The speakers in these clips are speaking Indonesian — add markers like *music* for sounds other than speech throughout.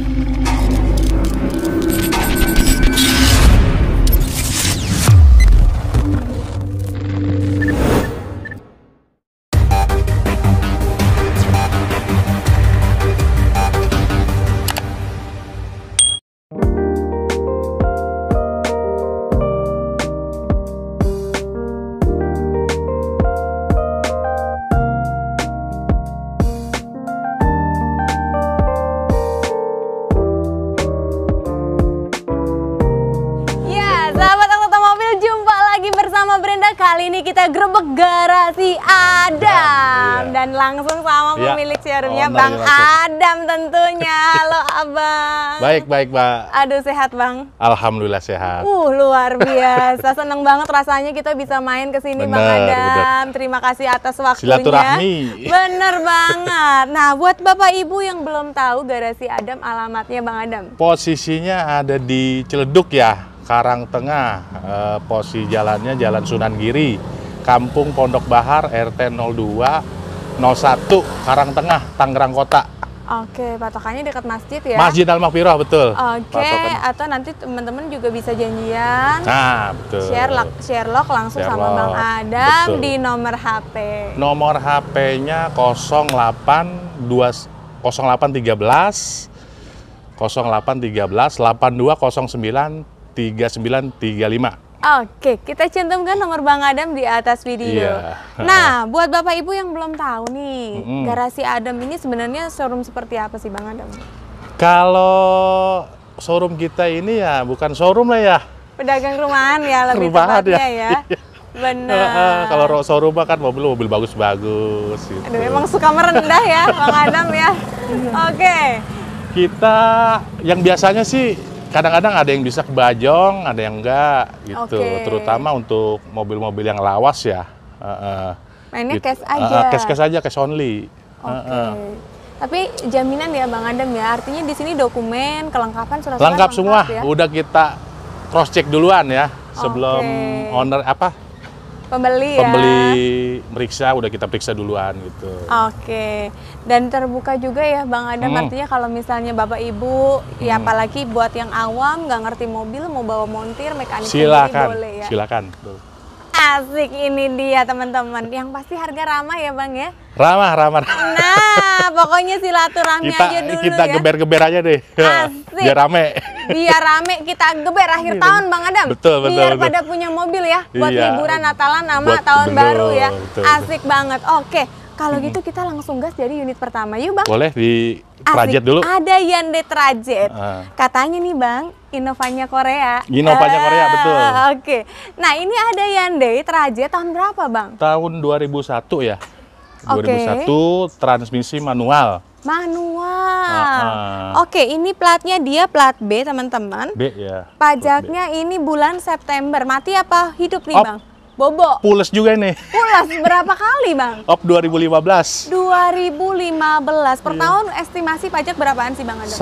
Thank you. Adam tentunya. Halo Abang. Baik, baik, Mbak. Aduh sehat, Bang. Alhamdulillah sehat. Uh, luar biasa. Seneng banget rasanya kita bisa main ke sini, Bang Adam. Bener. Terima kasih atas waktunya. Silaturahmi. Bener banget. Nah, buat Bapak Ibu yang belum tahu garasi Adam alamatnya Bang Adam. Posisinya ada di Celeduk ya, Karang Tengah. E, posisi jalannya Jalan Sunan Giri. Kampung Pondok Bahar RT 02 01 Karang Tengah Tangerang Kota Oke, patokannya dekat masjid ya? Masjid Al Makfirah betul. Oke, Patokan. atau nanti teman-teman juga bisa janjian. Nah, betul. Share lock, share lock langsung share sama lock. Bang Adam betul. di nomor HP. Nomor HP-nya 08 sembilan 0813 0813 8209 3935. Oke, kita cantumkan nomor Bang Adam di atas video. Iya. Nah, buat Bapak Ibu yang belum tahu nih, mm -hmm. garasi Adam ini sebenarnya showroom seperti apa sih Bang Adam? Kalau showroom kita ini ya bukan showroom lah ya. Pedagang rumahan ya lebih rumahan ya. tepatnya ya. ya. Benar. *laughs* kalau showroom kan mobil-mobil bagus-bagus gitu. Aduh, memang suka merendah ya Bang Adam ya. *laughs* Oke. Okay. Kita yang biasanya sih kadang-kadang ada yang bisa ke bajong ada yang enggak gitu. Okay. Terutama untuk mobil-mobil yang lawas ya. Uh, uh, Mainnya gitu. cash aja. Uh, cash cash aja, cash only. Oke. Okay. Uh, uh. Tapi jaminan ya Bang Adam ya, artinya di sini dokumen, kelengkapan surat-surat lengkap, lengkap semua. Ya? Udah kita cross check duluan ya sebelum okay. owner apa pembeli ya. Pembeli meriksa udah kita periksa duluan gitu. Oke. Dan terbuka juga ya Bang Adam hmm. artinya kalau misalnya Bapak Ibu ya hmm. ya apalagi buat yang awam nggak ngerti mobil mau bawa montir mekanik silakan. boleh ya. Silakan. Silakan. Asik ini dia teman-teman. Yang pasti harga ramah ya Bang ya. Ramah, ramah. ramah. Nah, *laughs* pokoknya silaturahmi kita, aja dulu Kita kita ya. geber-geber aja deh. *laughs* Asik. Biar rame. Biar rame kita geber akhir tahun Bang Adam. Betul, betul. Biar betul. pada punya mobil ya buat iya. liburan Natalan sama buat, tahun bener, baru ya. Betul, Asik banget. Oke. Kalau gitu kita langsung gas dari unit pertama yuk bang. Boleh di Trajet dulu. Ada Hyundai Trajet. Uh. Ah. Katanya nih bang, Innovanya Korea. Innovanya uh, Korea betul. Oke. Okay. Nah ini ada Hyundai Trajet tahun berapa bang? Tahun 2001 ya. Okay. 2001 transmisi manual. Manual. Uh ah, -huh. Oke, ini platnya dia plat B, teman-teman. B ya. Pajaknya B. ini bulan September. Mati apa hidup nih, Op. Oh, bang? Bobo. Pules juga ini. Pules berapa kali, Bang? Op 2015. 2015. Per iya. tahun estimasi pajak berapaan sih, Bang Adam? 1,5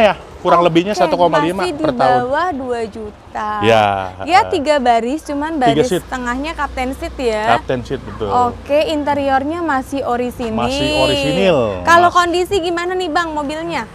ya kurang lebihnya 1,5 per tahun. Masih di bawah 2 juta. Ya. Ya eh, tiga baris, cuman baris seat. tengahnya kapten seat ya. Kapten seat betul. Oke, interiornya masih orisinil. Masih orisinil. Kalau kondisi gimana nih bang mobilnya?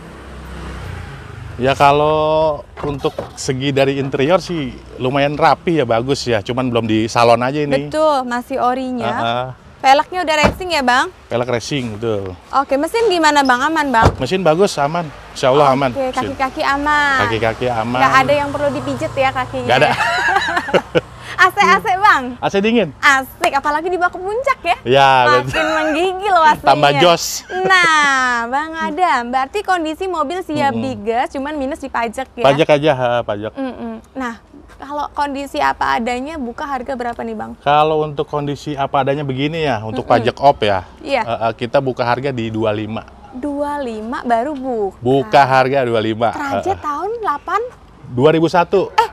Ya kalau untuk segi dari interior sih lumayan rapi ya bagus ya, cuman belum di salon aja ini. Betul, masih orinya. Uh -uh. Peleknya udah racing ya bang? Pelek racing, betul. Oke, mesin gimana bang? Aman bang? Mesin bagus, aman. Insya Allah aman. Oke, kaki-kaki aman. Kaki-kaki aman. Gak ada yang perlu dipijet ya kakinya. Gak ada. Ya. *laughs* AC AC hmm. bang. AC dingin. Asik, apalagi dibawa ke puncak ya. Ya. Makin menggigil loh aslinya. Tambah jos. Nah, bang Adam, berarti kondisi mobil siap mm -hmm. digas, cuman minus di pajak ya. Pajak aja, ha, pajak. Mm -mm. Nah, kalau kondisi apa adanya buka harga berapa nih bang? Kalau untuk kondisi apa adanya begini ya, untuk mm -mm. pajak op ya, yeah. Iya. uh, eh, kita buka harga di 25. 25 baru buka? Buka harga 25. Terakhir uh, tahun 8? 2001. Eh,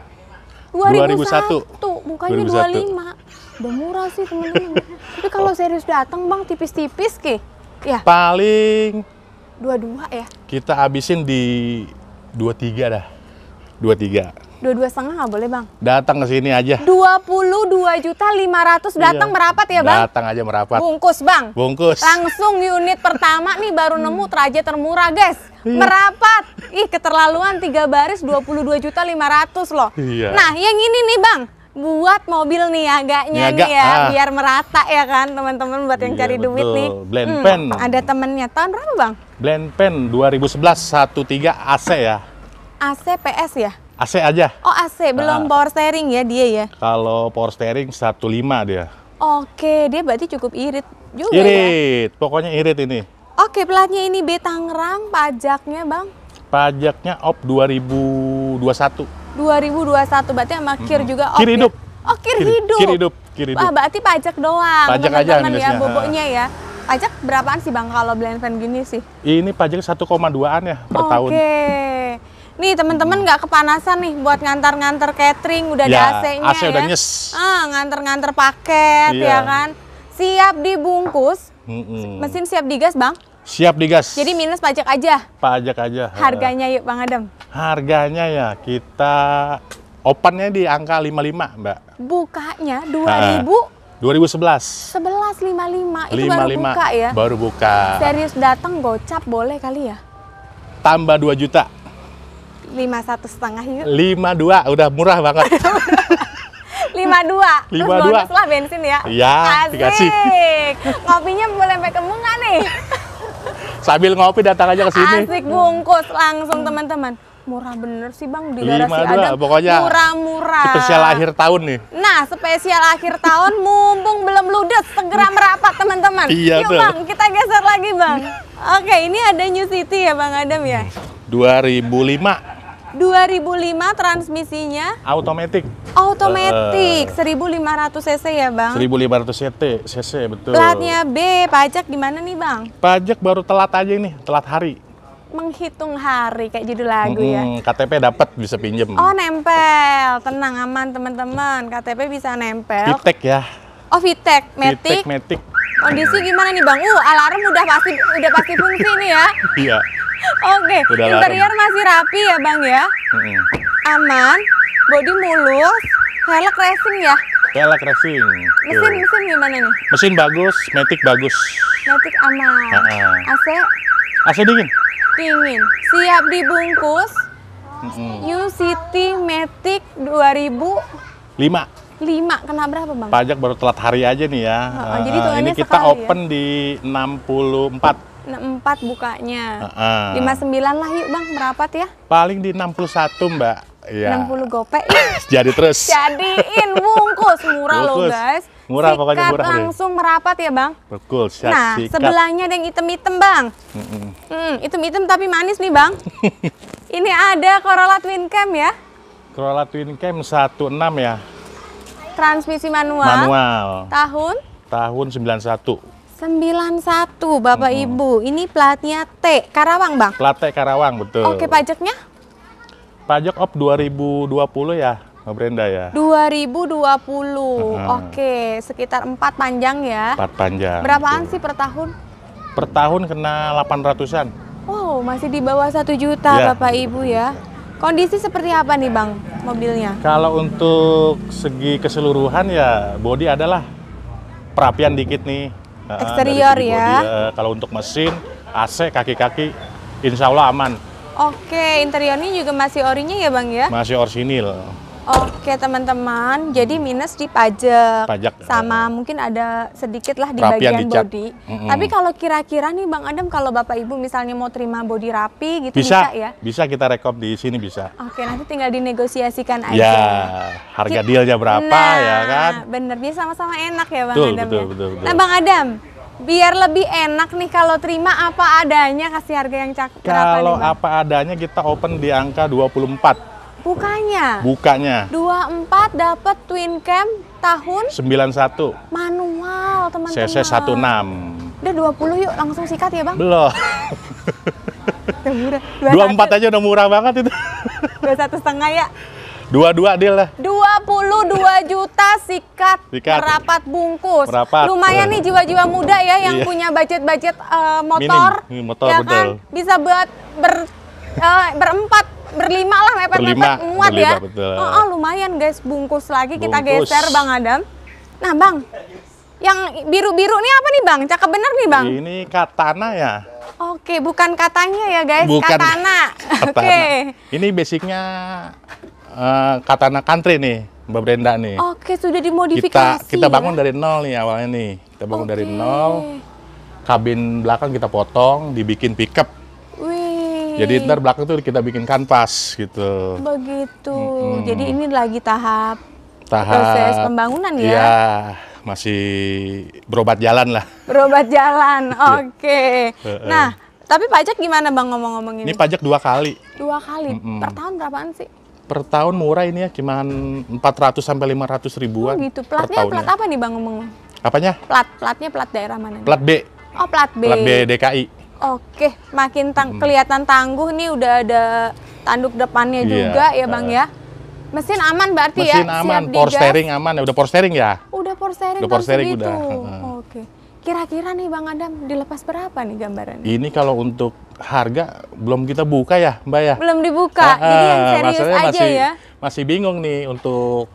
2001. 2001 mukanya dua 25 udah murah sih teman-teman tapi kalau oh. serius datang bang tipis-tipis ke ya paling dua-dua ya kita habisin di dua tiga dah dua tiga dua dua setengah nggak boleh bang datang ke sini aja dua puluh dua juta lima ratus iya. datang iya. merapat ya bang datang aja merapat bungkus bang bungkus langsung unit pertama nih baru nemu hmm. teraja termurah guys iya. merapat ih keterlaluan tiga baris dua puluh dua juta lima ratus loh iya. nah yang ini nih bang buat mobil nih agaknya Niaga, nih ya ah. biar merata ya kan teman-teman buat yang iya, cari betul. duit nih. Blend hmm, pen. Ada temennya tahun berapa bang? Blend pen 2011 13 AC ya. AC PS ya? AC aja. Oh AC belum nah, power steering ya dia ya? Kalau power steering 15 dia. Oke dia berarti cukup irit juga ya? irit. ya? pokoknya irit ini. Oke pelatnya ini B Tangerang, pajaknya bang? Pajaknya OP 2021. 2021 berarti sama kir hmm. juga oh, kir hidup. Oh, kir, kir hidup. Kir hidup. Kir hidup. Wah, berarti pajak doang. Pajak teman aja ya boboknya ya. Pajak berapaan sih Bang kalau blend fan gini sih? Ini pajak 1,2-an ya per okay. tahun. Oke. Nih teman-teman nggak kepanasan nih buat ngantar-ngantar catering udah ya, ada AC-nya AC ya. udah nyes. Ah, ngantar-ngantar paket ya iya. ya kan. Siap dibungkus. Mm Mesin siap digas, Bang? Siap digas. Jadi minus pajak aja. Pajak aja. Harganya yuk Bang Adam. Harganya ya kita opennya di angka 55, Mbak. Bukanya 2000 uh, 2011. 11 55 itu 55, baru buka ya? Baru buka. Serius datang gocap boleh kali ya? Tambah 2 juta. 51 setengah yuk. 52 udah murah banget. 52. *laughs* 52. Terus lah bensin ya. Iya, dikasih. Ngopinya boleh sampai kembung nih? Sambil ngopi datang aja ke sini. Asik bungkus langsung teman-teman murah bener sih bang di garasi ada pokoknya murah-murah spesial akhir tahun nih nah spesial akhir tahun mumpung belum ludes segera merapat teman-teman iya yuk bang kita geser lagi bang oke ini ada New City ya bang Adam ya 2005 2005 transmisinya automatic automatic uh, eh. 1500 cc ya bang 1500 cc cc betul platnya B pajak gimana nih bang pajak baru telat aja ini telat hari menghitung hari kayak judul lagu hmm, ya. KTP dapat bisa pinjem. Oh nempel, tenang aman teman-teman. KTP bisa nempel. Vitek ya. Oh Vitek, Metik Metik Kondisi gimana nih bang? Uh alarm udah pasti udah pasti fungsi nih ya. *laughs* Iya. Oke, okay. interior alarm. masih rapi ya bang ya. Hmm. Aman, body mulus, velg racing ya. Velg racing. Mesin Yo. mesin gimana nih? Mesin bagus, Metik bagus. Metik aman. Uh -uh. AC? AC dingin dingin Siap dibungkus. Mm -hmm. UCT Matic 2000 5. 5. Kena berapa, Bang? Pajak baru telat hari aja nih ya. Oh, uh, jadi ini kita ya? open ya? di 64. 64 bukanya. Uh, uh. 59 lah yuk, Bang, merapat ya. Paling di 61, Mbak. Ya. 60 gopek. Ya. jadi terus. Jadiin bungkus murah loh, guys. Murah sikat pokoknya murah langsung deh. merapat ya bang. Betul. Siap, nah sikat. sebelahnya ada yang item-item bang. Mm -mm. Hmm, item-item tapi manis nih bang. *laughs* ini ada Corolla Twin Cam ya. Corolla Twin Cam 16 ya. Transmisi manual. Manual. Tahun? Tahun 91. 91 Bapak mm -hmm. Ibu. Ini platnya T, Karawang, Bang. Plat T Karawang, betul. Oke, pajaknya? Pajak op 2020 ya. Mbak Brenda ya? 2020. Uh -huh. Oke, sekitar 4 panjang ya. 4 panjang. Berapaan tuh. sih per tahun? Per tahun kena 800-an. Wow, masih di bawah 1 juta ya. Bapak Ibu ya. Kondisi seperti apa nih Bang mobilnya? Kalau untuk segi keseluruhan ya bodi adalah perapian dikit nih. Eksterior ya. Body, uh, eh, kalau untuk mesin, AC, kaki-kaki insya Allah aman. Oke, interiornya juga masih orinya ya Bang ya? Masih orsinil. Oke teman-teman, jadi minus di pajak, pajak sama uh, mungkin ada sedikit lah di bagian dicat. body. Mm -hmm. Tapi kalau kira-kira nih Bang Adam, kalau Bapak Ibu misalnya mau terima body rapi gitu bisa, bisa ya? Bisa kita rekop di sini bisa. Oke nanti tinggal dinegosiasikan ya, aja. Ya, harga jadi, dealnya berapa nah, ya kan? Bener, dia sama-sama enak ya Bang betul, Adam betul, ya? Betul, betul, Nah Bang Adam, biar lebih enak nih kalau terima apa adanya kasih harga yang cakep. Kalau apa adanya kita open di angka 24 Bukanya. Bukanya. 24 dapat twin cam tahun 91. Manual, teman-teman. CC 16. Udah 20 yuk langsung sikat ya, Bang? Belum. *laughs* udah murah. 24 aja udah murah banget itu. 21 setengah ya. 22 deal lah. 22 juta sikat, sikat. merapat bungkus. Merapat. Lumayan nih jiwa-jiwa muda ya yang iya. punya budget-budget uh, motor. Minim. Motor, ya betul. kan? Bisa buat ber, uh, berempat berlima lah mepet-mepet muat ya. berlima, ya. Betul. Oh, oh, lumayan guys, bungkus lagi bungkus. kita geser Bang Adam. Nah, Bang. Yang biru-biru ini apa nih, Bang? Cakep bener nih, Bang. Ini katana ya. Oke, bukan katanya ya, guys. Bukan katana. *laughs* katana. Oke. Okay. Ini basicnya uh, katana country nih. Mbak Brenda nih. Oke, sudah dimodifikasi. Kita kita bangun ya. dari nol nih awalnya nih. Kita bangun Oke. dari nol. Kabin belakang kita potong, dibikin pickup jadi ntar belakang tuh kita bikin kanvas gitu. Begitu. Hmm. Jadi ini lagi tahap, tahap proses pembangunan ya. Iya, masih berobat jalan lah. Berobat jalan. *laughs* Iya. Oke. Okay. Nah, tapi pajak gimana Bang ngomong-ngomong ini? Ini pajak dua kali. Dua kali. Mm -mm. Per tahun berapaan sih? per tahun murah ini ya, cuman 400 sampai 500 ribuan. Oh gitu. Platnya plat apa nih Bang ngomong? Apanya? Plat, platnya plat daerah mana? Plat B. Oh, plat B. Plat B DKI. Oke, makin tang hmm. kelihatan tangguh nih udah ada tanduk depannya yeah. juga ya eh. Bang uh. ya. Mesin aman berarti Mesin ya? Mesin aman, Siap power steering aman ya. Udah power steering ya? Udah power steering. Udah power steering gitu. udah. Oke. Kira-kira nih Bang Adam dilepas berapa nih gambaran Ini kalau untuk harga belum kita buka ya, Mbak ya? Belum dibuka. ini Jadi yang serius aja masih, ya. Masih bingung nih untuk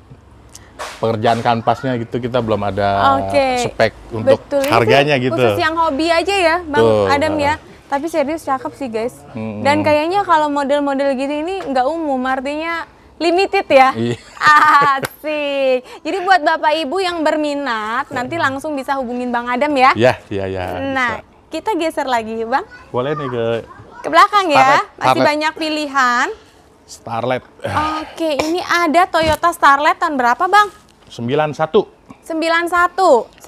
pekerjaan kanvasnya gitu kita belum ada okay. spek untuk Betul. harganya Itu gitu. Khusus yang hobi aja ya, Bang Tuh, Adam ya. Tapi serius cakep sih guys. Hmm. Dan kayaknya kalau model-model gitu ini nggak umum, artinya limited ya. Iya. *laughs* Asik. Jadi buat bapak ibu yang berminat, nanti langsung bisa hubungin Bang Adam ya. Iya, iya, iya. Nah, bisa. kita geser lagi, Bang. Boleh nih ke ke belakang ya. Starlet, ya. Masih Starlet. banyak pilihan. Starlet. Oke, ini ada Toyota Starlet tahun berapa, Bang? 91. 91.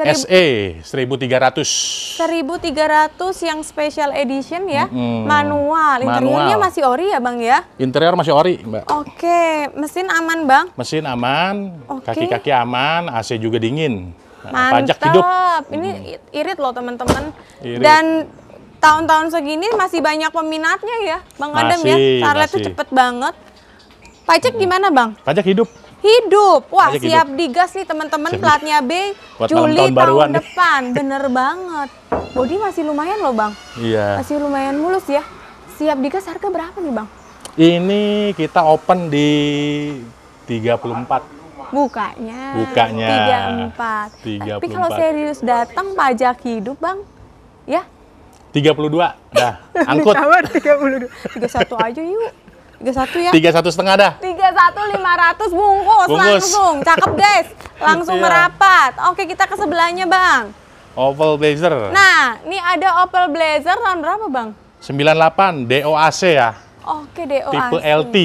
1000, SE 1300. 1300 yang special edition ya, -hmm. manual. Interiornya masih ori ya, Bang ya? Interior masih ori, Mbak. Oke, okay. mesin aman, Bang? Mesin aman, kaki-kaki okay. aman, AC juga dingin. Nah, Mantap. Pajak hidup. Ini irit loh, teman-teman. Dan tahun-tahun segini masih banyak peminatnya ya, Bang masih, Adam ya. Starlet tuh cepet banget. Pajak gimana, Bang? Pajak hidup hidup. Wah, Masih siap hidup. digas nih teman-teman platnya B Buat Juli tahun, -tahun, tahun depan. Bener banget. Bodi masih lumayan loh, Bang. Iya. Masih lumayan mulus ya. Siap digas harga berapa nih, Bang? Ini kita open di 34 Bukanya. Bukanya. 34. 34. Tapi kalau serius datang pajak hidup, Bang. Ya. 32. Dah, *laughs* angkut. 32. 31 aja yuk tiga satu ya tiga satu setengah dah tiga satu lima ratus bungkus, langsung cakep guys langsung *laughs* iya. merapat oke kita ke sebelahnya bang Opel Blazer nah ini ada Opel Blazer tahun berapa bang 98 DOAC ya oke DOAC tipe LT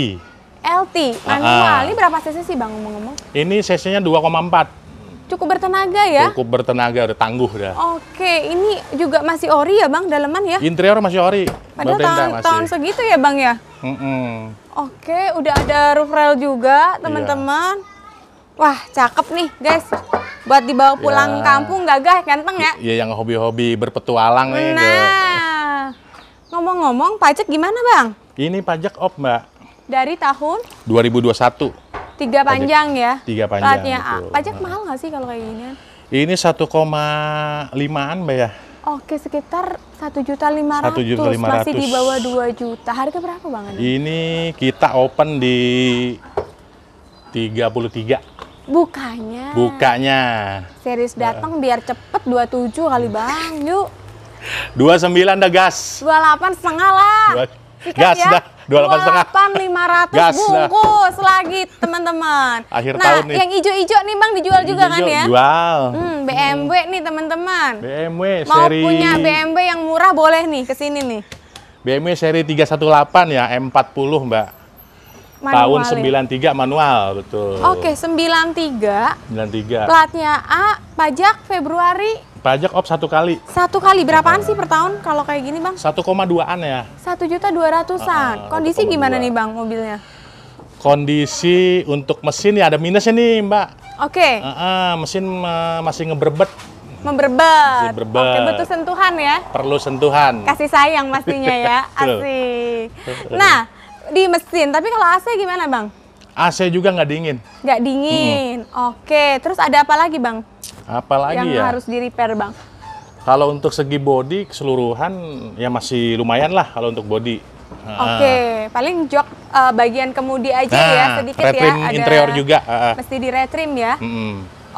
LT ah, ah. manual uh ini berapa cc sih bang ngomong-ngomong ini cc nya dua koma empat. Cukup bertenaga ya? Cukup bertenaga, udah tangguh dah. Oke, ini juga masih ori ya Bang, dalaman ya? Interior masih ori. Padahal tahun, masih. tahun segitu ya Bang ya? Mm -mm. Oke, udah ada roof rail juga iya. teman-teman. Yeah. Wah, cakep nih guys. Buat dibawa iya. pulang yeah. kampung gagah, ganteng ya? Iya, yang hobi-hobi berpetualang nah. nih. Nah, ngomong-ngomong pajak gimana Bang? Ini pajak op Mbak. Dari tahun? 2021. Tiga panjang pajak, ya? Tiga panjang. Gitu. Pajak mahal nggak sih kalau kayak gini? Ini satu koma limaan, mbak ya. Oke, sekitar satu juta lima ratus masih di bawah dua juta. Harga berapa bang? Ini kita open di tiga puluh tiga. Bukanya. Bukanya. Serius datang uh. biar cepet dua tujuh kali bang, yuk. Dua sembilan dah gas. delapan setengah lah. Dua, gas ya. dah. delapan setengah. 500 Gas, bungkus nah. lagi teman-teman. *laughs* Akhir nah, tahun nih. yang ijo-ijo nih Bang dijual yang juga ijo, kan ya? Jual. Hmm, BMW hmm. nih teman-teman. BMW Mau seri Mau punya BMW yang murah boleh nih ke sini nih. BMW seri 318 ya, M40 Mbak. Manual tahun 93 ya? manual, betul. Oke, okay, 93. 93. Platnya A, pajak Februari Pajak op satu kali. Satu kali berapaan sih per tahun kalau kayak gini bang? 1,2an ya. Satu juta dua ratusan. Ah, ah, Kondisi gimana nih bang mobilnya? Kondisi untuk mesin ya ada minusnya nih mbak. Oke. Okay. Uh -uh, ah, mesin uh, masih ngeberbet. Memberbet. Memberbet. Oke, butuh sentuhan ya. Perlu sentuhan. Kasih sayang pastinya ya. *laughs* Asik. Nah, di mesin. Tapi kalau AC gimana bang? AC juga nggak dingin. Nggak dingin. Hmm. Oke, terus ada apa lagi bang? Apalagi yang ya? harus di repair bang? Kalau untuk segi body keseluruhan ya masih lumayan lah kalau untuk body. Oke, okay. Uh. paling jok uh, bagian kemudi aja ya, nah, ya sedikit ya. Ada interior juga. Uh. Mesti di retrim ya. Mm -hmm.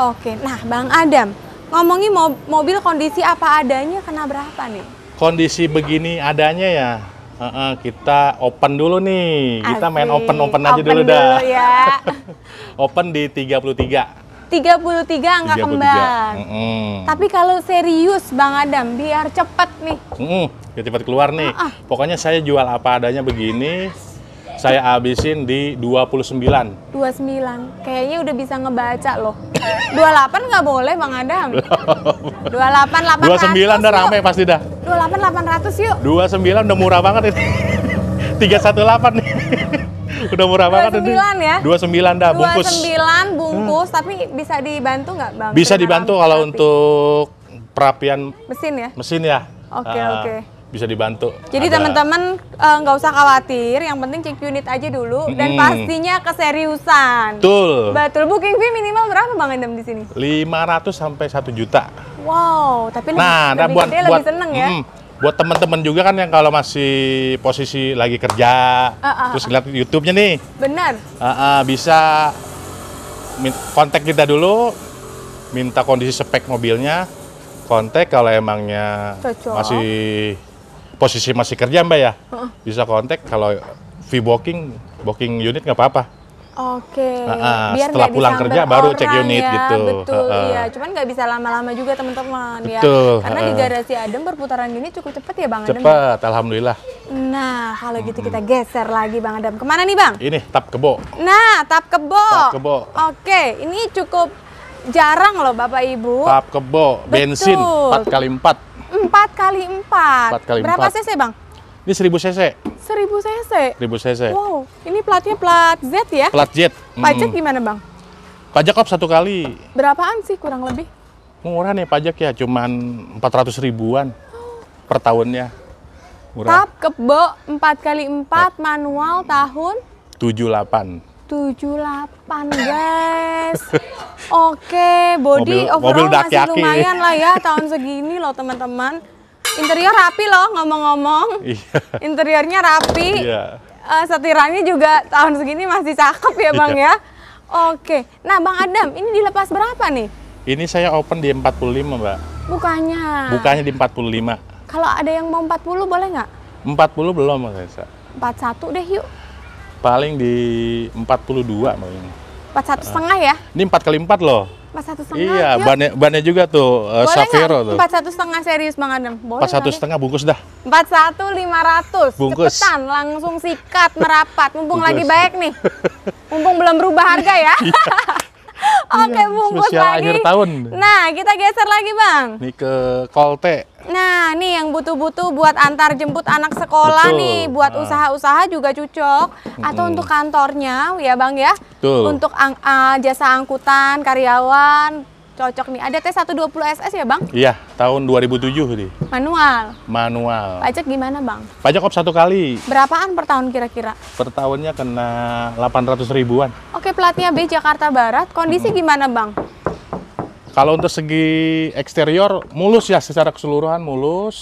Oke, okay. nah Bang Adam, ngomongin mo mobil kondisi apa adanya kena berapa nih? Kondisi begini adanya ya Uh, uh, kita open dulu nih. Asik. Kita main open-open aja open dulu, dulu dah. Ya. *laughs* open di 33. 33 angka 33. kembar. Mm -hmm. Tapi kalau serius Bang Adam, biar cepat nih. Mm -hmm. Biar cepat keluar nih. Uh -uh. Pokoknya saya jual apa adanya begini, saya habisin di 29. 29. Kayaknya udah bisa ngebaca loh. 28 nggak boleh Bang Adam. 28 800. 29 udah rame pasti dah. 28 800 yuk. 29 udah murah banget itu. 318 *laughs* nih udah murah banget ini. 29 ya? 29 dah bungkus. 29 bungkus, hmm. tapi bisa dibantu nggak Bang? Bisa dibantu kalau untuk perapian mesin ya? Mesin ya. Oke, okay, uh, oke. Okay bisa dibantu. Jadi teman-teman eh, nggak uh, usah khawatir, yang penting cek unit aja dulu hmm. dan pastinya keseriusan. Betul. Betul. Booking fee minimal berapa Bang Endem di sini? 500 sampai satu juta. Wow, tapi nah, lebih, nah, lebih buat, gede, buat, lebih seneng ya. Mm, buat teman-teman juga kan yang kalau masih posisi lagi kerja uh, uh, terus ah. lihat YouTube-nya nih benar uh, uh, bisa kontak kita dulu minta kondisi spek mobilnya kontak kalau emangnya Cocok. masih posisi masih kerja mbak ya uh. bisa kontak kalau fee booking booking unit nggak apa-apa Oke. Biar setelah pulang kerja baru cek unit ya, gitu. Betul. iya, cuman nggak bisa lama-lama juga teman-teman ya. Karena uh, di garasi adem berputaran unit cukup cepat ya Bang Adam. Ya? Cepat, alhamdulillah. Nah, kalau gitu kita geser lagi Bang Adam Kemana nih Bang? Ini tap kebo. Nah, tap kebo. Tap kebo. Oke, ini cukup jarang loh Bapak Ibu. Tap kebo, bensin empat kali empat. Empat kali empat. Berapa sih cc Bang? Ini 1000 cc. 1000 cc. 1000 cc. Wow, ini platnya plat Z ya? Plat Z. Pajak mm gimana, Bang? Pajak op satu kali. Berapaan sih kurang lebih? Murah nih pajak ya, cuman 400 ribuan per tahunnya. Murah. Tap kebo 4 kali 4 manual tahun 78. 78 *laughs* guys. Oke, okay, body mobil, overall mobil masih lumayan lah ya *laughs* tahun segini loh teman-teman. Interior rapi loh ngomong-ngomong. Iya. Interiornya rapi. Iya. Uh, setirannya juga tahun segini masih cakep ya Bang iya. ya. Oke. Nah Bang Adam, ini dilepas berapa nih? Ini saya open di 45 Mbak. Bukannya. Bukannya di 45. Kalau ada yang mau 40 boleh nggak? 40 belum Mas Esa. 41 deh yuk. Paling di 42 paling. 41 setengah ya? Ini 4 kali 4 loh empat satu setengah. Iya, bannya juga tuh uh, Safiro tuh. Empat satu setengah serius Bang Adam. Empat satu setengah bungkus dah. Empat satu lima ratus. Bungkus. Cepetan, langsung sikat merapat. Mumpung bungkus. lagi baik nih. Mumpung belum berubah harga ya. *laughs* Iya. *laughs* Oke, okay, iya, bungkus Spesial lagi. akhir tahun. Nah, kita geser lagi, Bang. Ini ke Kolte. Nah, nih yang butuh-butuh buat antar jemput anak sekolah Betul. nih, buat nah. usaha-usaha juga cocok. Atau untuk kantornya, ya Bang ya. Betul. Untuk ang uh, jasa angkutan karyawan, Cocok nih. Ada T120 SS ya, Bang? Iya, tahun 2007 nih. Manual. Manual. Pajak gimana, Bang? Pajak op satu kali. Berapaan per tahun kira-kira? Per tahunnya kena 800 ribuan. Oke, platnya B Jakarta Barat. Kondisi gimana, Bang? Kalau untuk segi eksterior mulus ya secara keseluruhan mulus.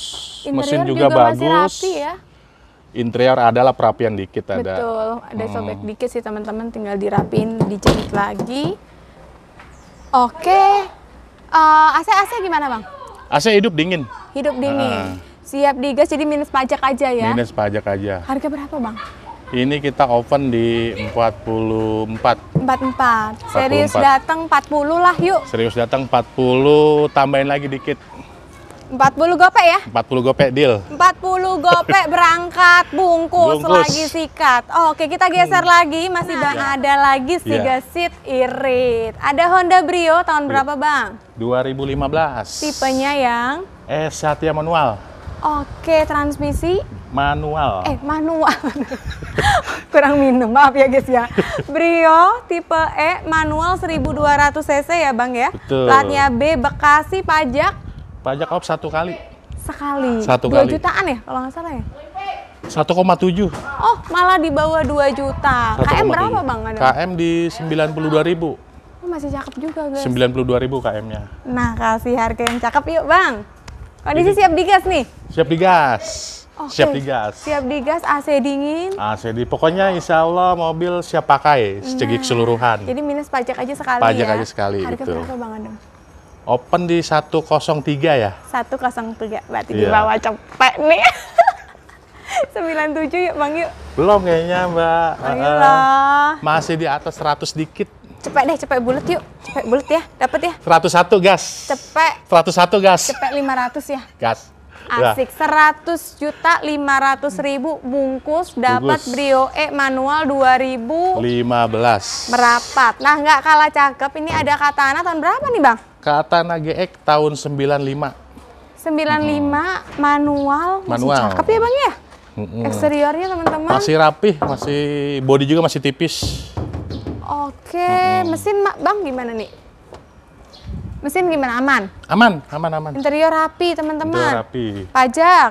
Interior Mesin juga, juga bagus. Masih rapi ya interior adalah perapian dikit ada. Betul, ada sobek hmm. dikit sih teman-teman tinggal dirapin, dicekik lagi. Oke. Uh, AC AC gimana bang? AC hidup dingin. Hidup dingin. Uh. Siap digas jadi minus pajak aja ya? Minus pajak aja. Harga berapa bang? Ini kita open di 44. 44. Serius datang 40 lah yuk. Serius datang 40, tambahin lagi dikit empat puluh gope ya? empat puluh gope deal. empat puluh gope *laughs* berangkat bungkus, bungkus. lagi sikat. oke kita geser hmm. lagi masih nah. ada ya. ada lagi Siga iya. Seat Irit. Ada Honda Brio tahun Brio. berapa bang? dua ribu lima belas Tipenya yang? Eh Satya manual. Oke transmisi? Manual. Eh manual. *laughs* Kurang minum maaf ya guys ya. Brio tipe E manual 1200 cc ya bang ya. Platnya B Bekasi pajak Pajak op satu kali. Sekali. Satu dua kali. jutaan ya kalau nggak salah ya? satu koma tujuh. Oh, malah di bawah 2 juta. 1, KM 7. berapa Bang? Ada? KM di sembilan puluh dua ribu. Oh, masih cakep juga, guys. dua ribu KM-nya. Nah, kasih harga yang cakep yuk, Bang. Kondisi Jadi, siap digas nih? Siap digas. Okay. Siap digas. Siap digas, AC dingin. AC di, pokoknya insya Allah mobil siap pakai, nah, keseluruhan. Jadi minus pajak aja sekali Pajak ya? aja sekali, Harga gitu. berapa Bang Adam? Open di 103 ya? 103, berarti yeah. di iya. bawah cepet nih. 97 *laughs* yuk Bang yuk. Belum kayaknya Mbak. Ayolah. Uh, masih di atas 100 dikit. Cepet deh, cepet bulat yuk. Cepet bulat ya, dapet ya. 101 gas. Cepet. 101 gas. Cepet 500 ya. Gas. Asik, seratus juta lima ratus ribu bungkus dapat Brio E manual dua ribu lima belas. Merapat. Nah, nggak kalah cakep. Ini ada katana tahun berapa nih, Bang? Katana GX tahun 95. 95 hmm. manual. Masih manual. cakep ya Bang ya? Hmm. Eksteriornya teman-teman. Masih rapih, masih body juga masih tipis. Oke, hmm. mesin Bang gimana nih? Mesin gimana aman? Aman, aman, aman. Interior rapi, teman-teman. Interior rapi. Pajak.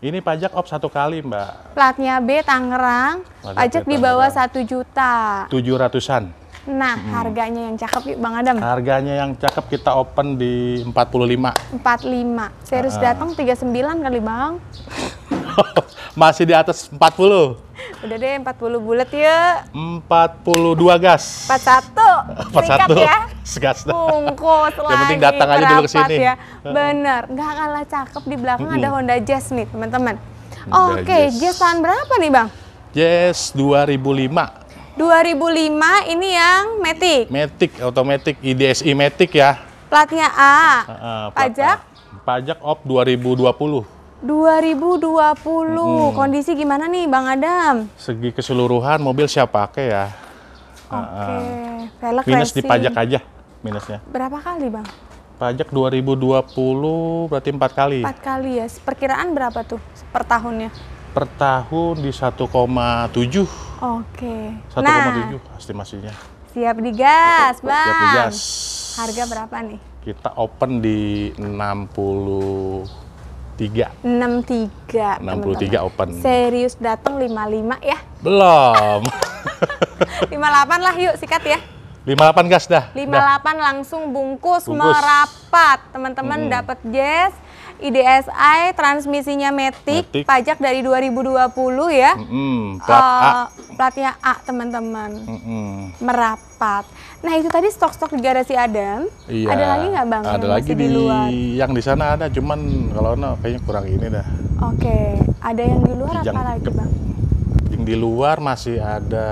Ini pajak op satu kali, Mbak. Platnya B Tangerang. Pajak, pajak di bawah satu juta. Tujuh ratusan. Nah, hmm. harganya yang cakep yuk Bang Adam. Harganya yang cakep kita open di 45. 45. Serius uh. datang 39 kali Bang. *laughs* Masih di atas 40. Udah deh 40 bulat ya. 42 gas. 41. 41. *laughs* ya. Segas. Bungkus lagi. Yang penting datang aja dulu ke sini. Ya. Bener. Gak kalah cakep di belakang -hmm. ada Honda Jazz nih teman-teman. Oke, okay, Jazz. Jazz tahun berapa nih Bang? Jazz 2005. 2005 ini yang Matic. Matic, otomatik IDSI Matic ya. Platnya A. Uh, uh, plat pajak? A. Pajak op 2020. 2020. Hmm. Kondisi gimana nih Bang Adam? Segi keseluruhan mobil siapa pakai ya? Oke, okay. uh, Minus di pajak aja minusnya. Berapa kali Bang? Pajak 2020 berarti empat kali. Empat kali ya. Perkiraan berapa tuh per tahunnya? Per tahun di 1,7 Oke. Okay. 1,7 nah, estimasinya. Siap digas, Bang. Siap digas. Harga berapa nih? Kita open di 63. 63. 63 teman -teman. open serius datang 55 ya belum 58 *laughs* lah yuk sikat ya 58 gas dah 58 dah. langsung bungkus, bungkus. merapat teman-teman hmm. dapat jazz IDSI transmisinya Matic, Matic. pajak dari 2020 ya. Mm -hmm. Plat uh, A. Platnya A teman-teman. Mm -hmm. Merapat. Nah itu tadi stok-stok di garasi Adam. Iya. Ada lagi nggak bang? Ada lagi di, di luar. Yang di sana ada, cuman kalau no, kayaknya kurang ini dah. Oke, okay. ada yang di luar yang, apa lagi bang? Yang di luar masih ada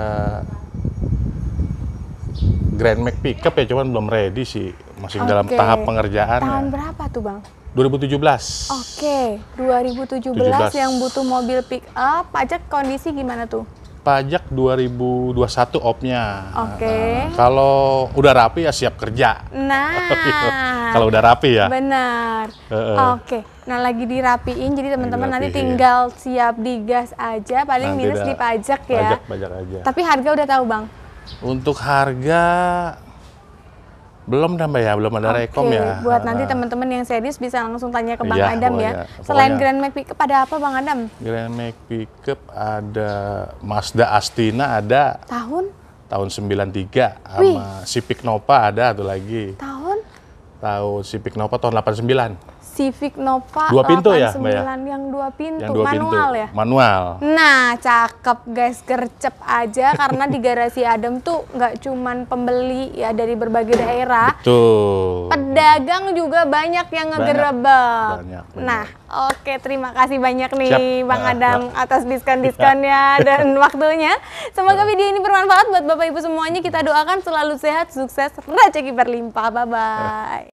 Grand Max pickup ya, cuman belum ready sih. Masih okay. dalam tahap pengerjaan. Tahun berapa tuh bang? 2017. Oke, 2017 17. yang butuh mobil pick up, pajak kondisi gimana tuh? Pajak 2021 opnya. Oke. Nah, kalau udah rapi ya siap kerja. Nah. *laughs* Iya. kalau udah rapi ya. Benar. Uh -uh. Oke. Nah, lagi dirapiin jadi teman-teman nanti tinggal siap digas aja paling nanti minus di pajak ya. Pajak pajak aja. Tapi harga udah tahu, Bang? Untuk harga belum nambah ya, belum ada okay. rekom ya. Buat nanti nah, teman-teman yang serius bisa langsung tanya ke iya, Bang ya, Adam ya. ya. Selain Grand Max Pickup ada apa Bang Adam? Grand Max Pickup ada Mazda Astina ada. Tahun? Tahun 93 sama Civic Nova ada atau lagi. Tahun? Tahun Civic Nova tahun 89. Civic Nova dua pintu 89, ya, ya? yang dua pintu yang dua manual pintu. ya. Manual. Nah, cakep guys, gercep aja karena di garasi Adam tuh nggak cuman pembeli ya dari berbagai daerah. Betul. Pedagang juga banyak yang ngegerebek. Nah, oke terima kasih banyak nih Siap. Bang nah, Adam nah, atas diskon-diskonnya iya. *laughs* dan *laughs* waktunya. Semoga video ini bermanfaat buat Bapak Ibu semuanya. Kita doakan selalu sehat, sukses, rezeki berlimpah. Bye bye.